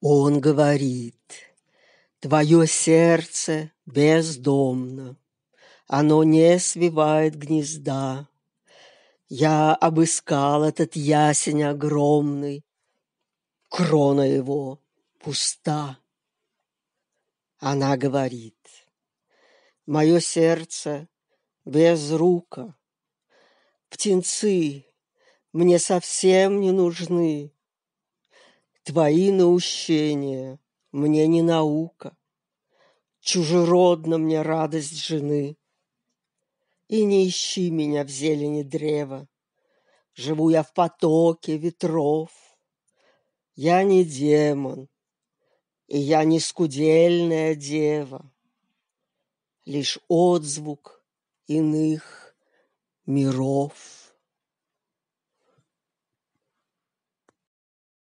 Он говорит, твое сердце бездомно, оно не свивает гнезда. Я обыскал этот ясень огромный, крона его пуста. Она говорит, мое сердце без рука, птенцы мне совсем не нужны, Твои наущения мне не наука, Чужеродна мне радость жены. И не ищи меня в зелени древа, Живу я в потоке ветров. Я не демон, и я не скудельная дева, Лишь отзвук иных миров.